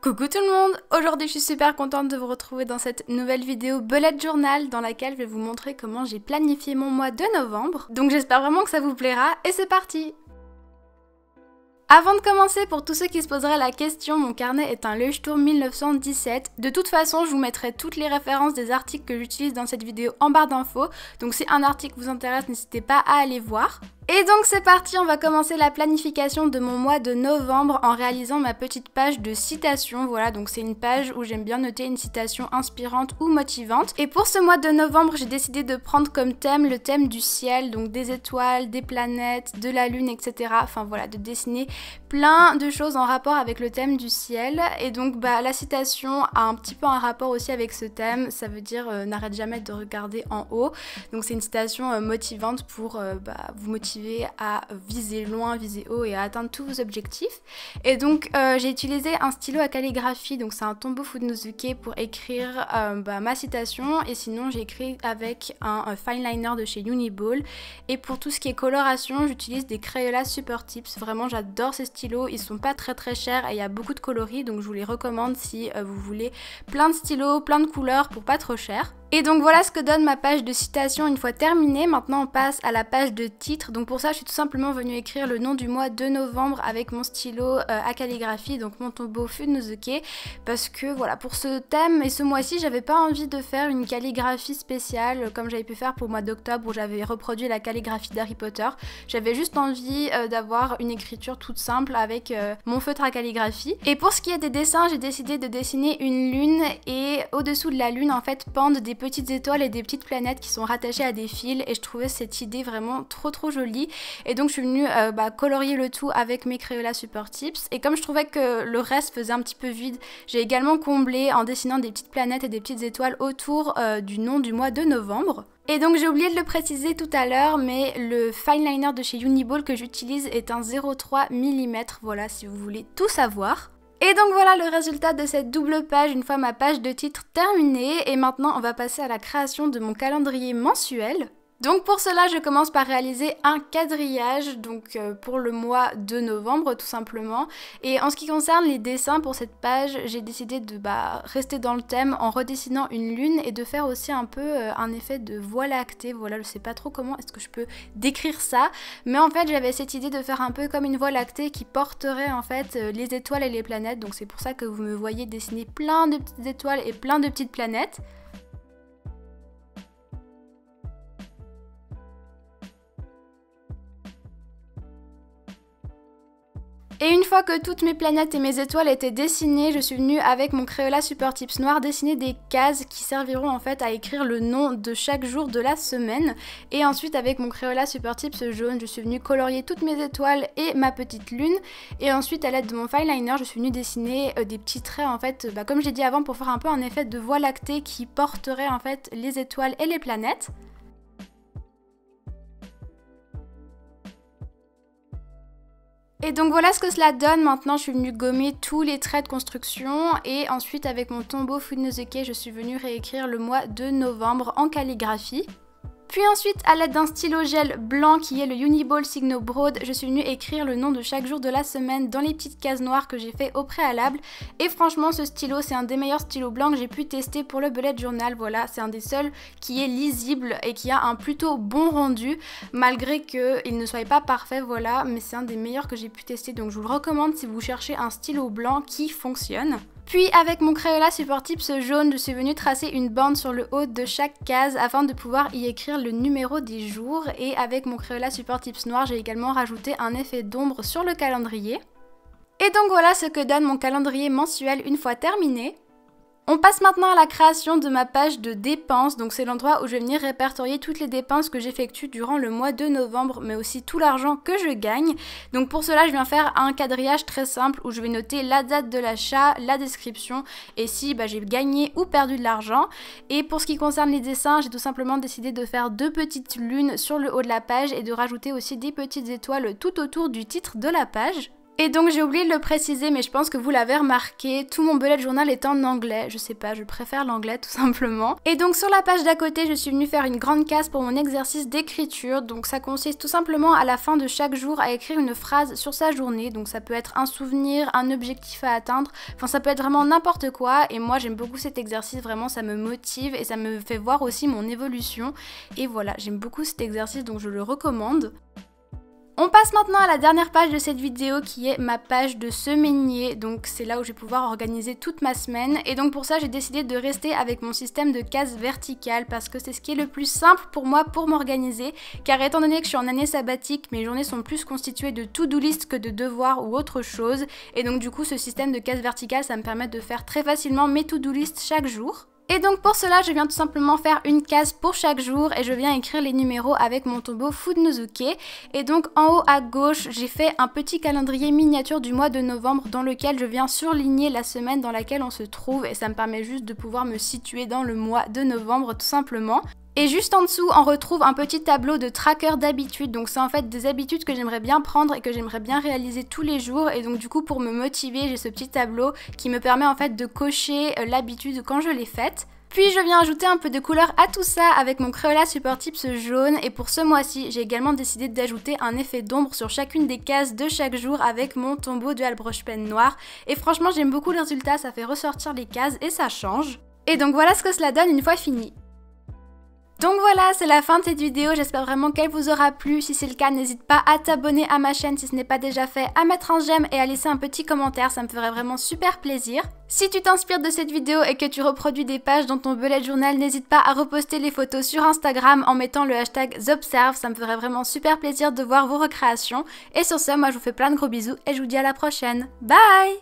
Coucou tout le monde Aujourd'hui je suis super contente de vous retrouver dans cette nouvelle vidéo Bullet Journal dans laquelle je vais vous montrer comment j'ai planifié mon mois de novembre. Donc j'espère vraiment que ça vous plaira et c'est parti avant de commencer, pour tous ceux qui se poseraient la question, mon carnet est un Leuchtturm 1917. De toute façon, je vous mettrai toutes les références des articles que j'utilise dans cette vidéo en barre d'infos. Donc si un article vous intéresse, n'hésitez pas à aller voir. Et donc c'est parti, on va commencer la planification de mon mois de novembre en réalisant ma petite page de citation. Voilà, donc c'est une page où j'aime bien noter une citation inspirante ou motivante. Et pour ce mois de novembre, j'ai décidé de prendre comme thème le thème du ciel, donc des étoiles, des planètes, de la lune, etc. Enfin voilà, de dessiner plein de choses en rapport avec le thème du ciel. Et donc bah, la citation a un petit peu un rapport aussi avec ce thème. Ça veut dire euh, n'arrête jamais de regarder en haut. Donc c'est une citation euh, motivante pour euh, bah, vous motiver à viser loin, viser haut et à atteindre tous vos objectifs. Et donc j'ai utilisé un stylo à calligraphie, donc c'est un tombeau Fudenosuke pour écrire bah, ma citation. Et sinon j'ai écrit avec un, fineliner fine liner de chez Uniball. Et pour tout ce qui est coloration, j'utilise des Crayola Super Tips. Vraiment j'adore ces ils sont pas très très chers et il y a beaucoup de coloris donc je vous les recommande si euh, vous voulez plein de stylos, plein de couleurs pour pas trop cher. Et donc voilà ce que donne ma page de citation une fois terminée. Maintenant on passe à la page de titre. Donc pour ça je suis tout simplement venue écrire le nom du mois de novembre avec mon stylo euh, à calligraphie, donc mon tombeau Parce que voilà, pour ce thème et ce mois-ci j'avais pas envie de faire une calligraphie spéciale euh, comme j'avais pu faire pour le mois d'octobre où j'avais reproduit la calligraphie d'Harry Potter. J'avais juste envie euh, d'avoir une écriture toute simple avec mon feutre à calligraphie. Et pour ce qui est des dessins, j'ai décidé de dessiner une lune et au-dessous de la lune en fait pendent des petites étoiles et des petites planètes qui sont rattachées à des fils et je trouvais cette idée vraiment trop trop jolie et donc je suis venue euh, bah, colorier le tout avec mes Crayola Super Tips et comme je trouvais que le reste faisait un petit peu vide, j'ai également comblé en dessinant des petites planètes et des petites étoiles autour euh, du nom du mois de novembre. Et donc j'ai oublié de le préciser tout à l'heure, mais le fineliner de chez Uniball que j'utilise est un 0,3 mm, voilà si vous voulez tout savoir. Et donc voilà le résultat de cette double page une fois ma page de titre terminée et maintenant on va passer à la création de mon calendrier mensuel. Donc pour cela, je commence par réaliser un quadrillage, donc euh, pour le mois de novembre tout simplement. Et en ce qui concerne les dessins pour cette page, j'ai décidé de bah, rester dans le thème en redessinant une lune et de faire aussi un peu euh, un effet de voie lactée. Voilà, je sais pas trop comment est-ce que je peux décrire ça, mais en fait j'avais cette idée de faire un peu comme une voie lactée qui porterait en fait euh, les étoiles et les planètes. Donc c'est pour ça que vous me voyez dessiner plein de petites étoiles et plein de petites planètes. fois que toutes mes planètes et mes étoiles étaient dessinées, je suis venue avec mon créola Super Tips Noir dessiner des cases qui serviront en fait à écrire le nom de chaque jour de la semaine. Et ensuite avec mon créola Super Tips jaune, je suis venue colorier toutes mes étoiles et ma petite lune. Et ensuite à l'aide de mon fine liner, je suis venue dessiner euh, des petits traits en fait, bah, comme j'ai dit avant, pour faire un peu un effet de voie lactée qui porterait en fait les étoiles et les planètes. Et donc voilà ce que cela donne. Maintenant, je suis venue gommer tous les traits de construction et ensuite avec mon tombeau Fudnozeke je suis venue réécrire le mois de novembre en calligraphie. Puis ensuite, à l'aide d'un stylo gel blanc qui est le Uniball Signo Broad, je suis venue écrire le nom de chaque jour de la semaine dans les petites cases noires que j'ai fait au préalable. Et franchement, ce stylo, c'est un des meilleurs stylos blancs que j'ai pu tester pour le bullet journal. Voilà, c'est un des seuls qui est lisible et qui a un plutôt bon rendu, malgré qu'il ne soit pas parfait, voilà. Mais c'est un des meilleurs que j'ai pu tester, donc je vous le recommande si vous cherchez un stylo blanc qui fonctionne. Puis avec mon Crayola support tips jaune, je suis venue tracer une bande sur le haut de chaque case afin de pouvoir y écrire le numéro des jours et avec mon Crayola support tips noir, j'ai également rajouté un effet d'ombre sur le calendrier. Et donc voilà ce que donne mon calendrier mensuel une fois terminé. On passe maintenant à la création de ma page de dépenses. Donc c'est l'endroit où je vais venir répertorier toutes les dépenses que j'effectue durant le mois de novembre, mais aussi tout l'argent que je gagne. Donc pour cela, je viens faire un quadrillage très simple où je vais noter la date de l'achat, la description et si bah, j'ai gagné ou perdu de l'argent. Et pour ce qui concerne les dessins, j'ai tout simplement décidé de faire deux petites lunes sur le haut de la page et de rajouter aussi des petites étoiles tout autour du titre de la page. Et donc j'ai oublié de le préciser, mais je pense que vous l'avez remarqué, tout mon bullet journal est en anglais, je sais pas, je préfère l'anglais tout simplement. Et donc sur la page d'à côté, je suis venue faire une grande case pour mon exercice d'écriture, donc ça consiste tout simplement à la fin de chaque jour à écrire une phrase sur sa journée, donc ça peut être un souvenir, un objectif à atteindre, enfin ça peut être vraiment n'importe quoi, et moi j'aime beaucoup cet exercice, vraiment ça me motive et ça me fait voir aussi mon évolution, et voilà, j'aime beaucoup cet exercice donc je le recommande. On passe maintenant à la dernière page de cette vidéo qui est ma page de semainier. Donc c'est là où je vais pouvoir organiser toute ma semaine. Et donc pour ça j'ai décidé de rester avec mon système de cases verticales parce que c'est ce qui est le plus simple pour moi pour m'organiser. Car étant donné que je suis en année sabbatique, mes journées sont plus constituées de to-do list que de devoirs ou autre chose. Et donc du coup ce système de cases verticales ça me permet de faire très facilement mes to-do list chaque jour. Et donc pour cela, je viens tout simplement faire une case pour chaque jour et je viens écrire les numéros avec mon tombeau Fudnozuke Et donc en haut à gauche, j'ai fait un petit calendrier miniature du mois de novembre dans lequel je viens surligner la semaine dans laquelle on se trouve et ça me permet juste de pouvoir me situer dans le mois de novembre tout simplement. Et juste en dessous, on retrouve un petit tableau de tracker d'habitudes. Donc c'est en fait des habitudes que j'aimerais bien prendre et que j'aimerais bien réaliser tous les jours. Et donc du coup, pour me motiver, j'ai ce petit tableau qui me permet en fait de cocher euh, l'habitude quand je l'ai faite. Puis je viens ajouter un peu de couleur à tout ça avec mon Crayola Super Tips jaune et pour ce mois-ci j'ai également décidé d'ajouter un effet d'ombre sur chacune des cases de chaque jour avec mon tombeau dual brush pen noir et franchement j'aime beaucoup le résultat, ça fait ressortir les cases et ça change. Et donc voilà ce que cela donne une fois fini. Donc voilà, c'est la fin de cette vidéo, j'espère vraiment qu'elle vous aura plu. Si c'est le cas, n'hésite pas à t'abonner à ma chaîne si ce n'est pas déjà fait, à mettre un j'aime et à laisser un petit commentaire, ça me ferait vraiment super plaisir. Si tu t'inspires de cette vidéo et que tu reproduis des pages dans ton bullet journal, n'hésite pas à reposter les photos sur Instagram en mettant le hashtag Zobserve, ça me ferait vraiment super plaisir de voir vos recréations. Et sur ce, moi je vous fais plein de gros bisous et je vous dis à la prochaine. Bye